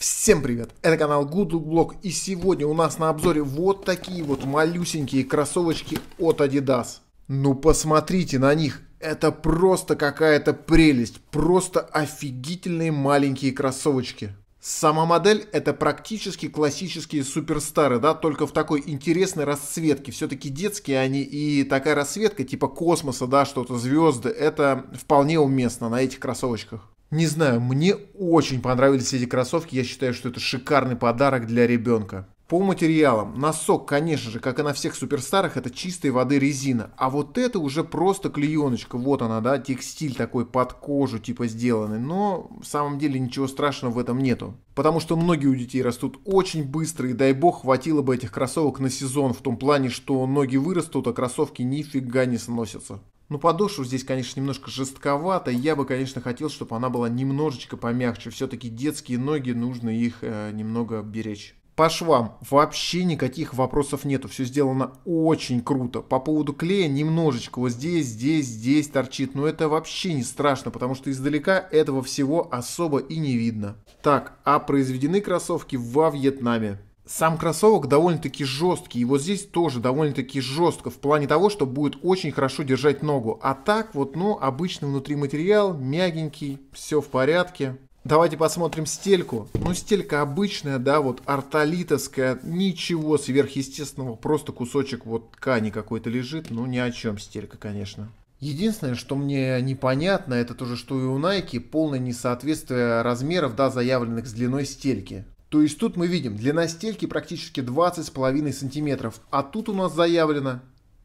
Всем привет! Это канал Good Look Blog и сегодня у нас на обзоре вот такие вот малюсенькие кроссовочки от Adidas. Ну посмотрите на них, это просто какая-то прелесть, просто офигительные маленькие кроссовочки. Сама модель это практически классические суперстары, да, только в такой интересной расцветке. Все-таки детские они и такая расцветка типа космоса, да, что-то звезды, это вполне уместно на этих кроссовочках. Не знаю, мне очень понравились эти кроссовки, я считаю, что это шикарный подарок для ребенка. По материалам, носок, конечно же, как и на всех суперстарах, это чистой воды резина. А вот это уже просто клееночка, вот она, да, текстиль такой под кожу типа сделанный. Но в самом деле ничего страшного в этом нету. Потому что многие у детей растут очень быстро и дай бог хватило бы этих кроссовок на сезон в том плане, что ноги вырастут, а кроссовки нифига не сносятся. Ну, подошва здесь, конечно, немножко жестковата. Я бы, конечно, хотел, чтобы она была немножечко помягче. Все-таки детские ноги, нужно их э, немного беречь. По швам вообще никаких вопросов нету, все сделано очень круто. По поводу клея немножечко вот здесь, здесь, здесь торчит, но это вообще не страшно, потому что издалека этого всего особо и не видно. Так, а произведены кроссовки во Вьетнаме. Сам кроссовок довольно-таки жесткий, и вот здесь тоже довольно-таки жестко, в плане того, что будет очень хорошо держать ногу. А так вот, ну, обычный внутри материал, мягенький, все в порядке. Давайте посмотрим стельку. Ну, стелька обычная, да, вот арталитовская, ничего сверхъестественного, просто кусочек вот ткани какой-то лежит, ну, ни о чем стелька, конечно. Единственное, что мне непонятно, это то же, что и у Nike, полное несоответствие размеров, да, заявленных с длиной стельки. То есть тут мы видим, длина стельки практически 20,5 сантиметров, а тут у нас заявлено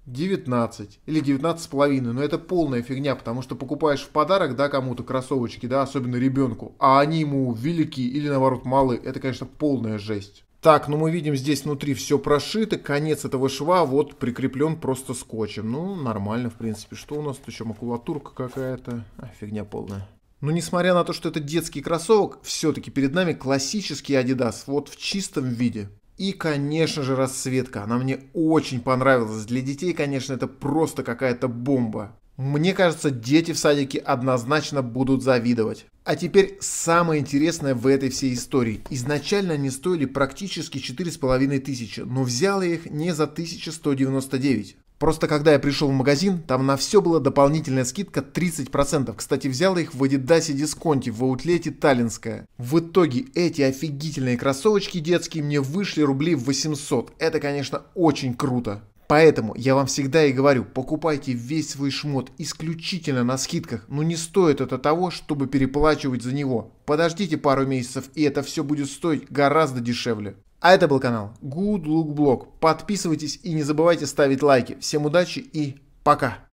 19 или 19,5, но это полная фигня, потому что покупаешь в подарок, да, кому-то кроссовочки, да, особенно ребенку, а они ему велики или наоборот малы, это, конечно, полная жесть. Так, ну мы видим здесь внутри все прошито, конец этого шва вот прикреплен просто скотчем. Ну, нормально, в принципе. Что у нас тут еще? Макулатурка какая-то. А, фигня полная. Но несмотря на то, что это детский кроссовок, все-таки перед нами классический Adidas, вот в чистом виде. И, конечно же, расцветка. Она мне очень понравилась. Для детей, конечно, это просто какая-то бомба. Мне кажется, дети в садике однозначно будут завидовать. А теперь самое интересное в этой всей истории. Изначально они стоили практически 4500, но взял я их не за 1199, Просто когда я пришел в магазин, там на все была дополнительная скидка 30%. Кстати, взял их в Adidas дисконте в аутлете Таллинская. В итоге эти офигительные кроссовочки детские мне вышли рублей в 800. Это, конечно, очень круто. Поэтому я вам всегда и говорю, покупайте весь свой шмот исключительно на скидках, но не стоит это того, чтобы переплачивать за него. Подождите пару месяцев и это все будет стоить гораздо дешевле. А это был канал Good Look Blog. Подписывайтесь и не забывайте ставить лайки. Всем удачи и пока!